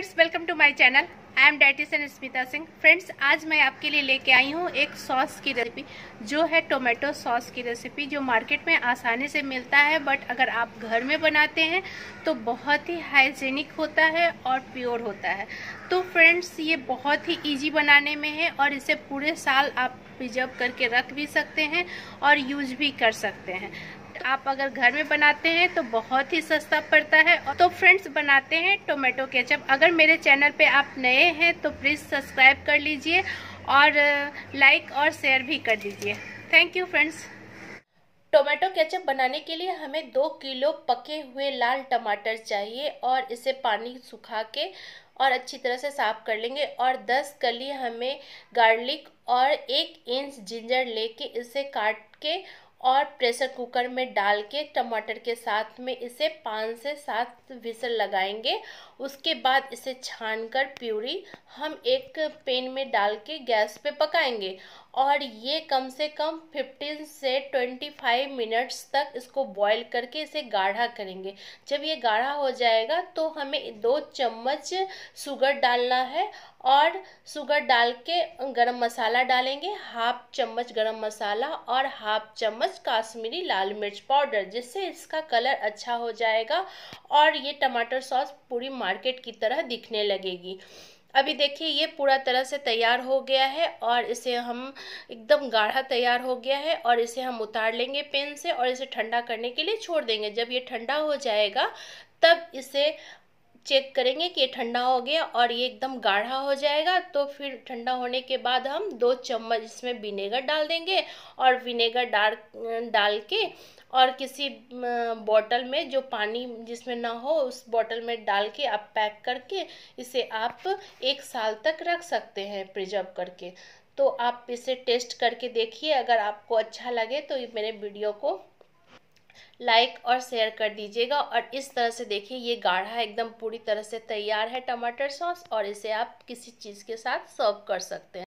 friends welcome to my channel I am dietician Smita Singh friends आज मैं आपके लिए लेके आई हूँ एक सॉस की रेसिपी जो है टोमेटो सॉस की रेसिपी जो मार्केट में आसानी से मिलता है बट अगर आप घर में बनाते हैं तो बहुत ही हाइजेनिक होता है और प्योर होता है तो फ्रेंड्स ये बहुत ही ईजी बनाने में है और इसे पूरे साल आप प्रिजर्व करके रख भी सकते हैं और यूज भी कर सकते हैं आप अगर घर में बनाते हैं तो बहुत ही सस्ता पड़ता है तो फ्रेंड्स बनाते हैं टोमेटो केचप अगर मेरे चैनल पे आप नए हैं तो प्लीज़ सब्सक्राइब कर लीजिए और लाइक और शेयर भी कर दीजिए thank you friends tomato ketchup बनाने के लिए हमें दो किलो पके हुए लाल टमाटर चाहिए और इसे पानी सुखा के और अच्छी तरह से साफ़ कर लेंगे और दस कली हमें गार्लिक और एक इंच जिंजर लेके इसे काट के और प्रेशर कुकर में डाल के टमाटर के साथ में इसे पाँच से सात विसल लगाएंगे उसके बाद इसे छान कर प्यूरी हम एक पेन में डाल के गैस पे पकाएंगे और ये कम से कम 15 से 25 मिनट्स तक इसको बॉईल करके इसे गाढ़ा करेंगे जब ये गाढ़ा हो जाएगा तो हमें दो चम्मच शुगर डालना है और शुगर डाल के गरम मसाला डालेंगे हाफ चम्मच गरम मसाला और हाफ चम्मच काश्मीरी लाल मिर्च पाउडर जिससे इसका कलर अच्छा हो जाएगा और ये टमाटर सॉस पूरी मार्केट की तरह दिखने लगेगी अभी देखिए ये पूरा तरह से तैयार हो गया है और इसे हम एकदम गाढ़ा तैयार हो गया है और इसे हम उतार लेंगे पेन से और इसे ठंडा करने के लिए छोड़ देंगे जब ये ठंडा हो जाएगा तब इसे चेक करेंगे कि ये ठंडा हो गया और ये एकदम गाढ़ा हो जाएगा तो फिर ठंडा होने के बाद हम दो चम्मच इसमें विनेगर डाल देंगे और विनेगर डाल डाल के और किसी बोतल में जो पानी जिसमें ना हो उस बोतल में डाल के आप पैक करके इसे आप एक साल तक रख सकते हैं प्रिजर्व करके तो आप इसे टेस्ट करके देखिए अगर आपको अच्छा लगे तो मेरे वीडियो को लाइक और शेयर कर दीजिएगा और इस तरह से देखिए ये गाढ़ा एकदम पूरी तरह से तैयार है टमाटर सॉस और इसे आप किसी चीज़ के साथ सर्व कर सकते हैं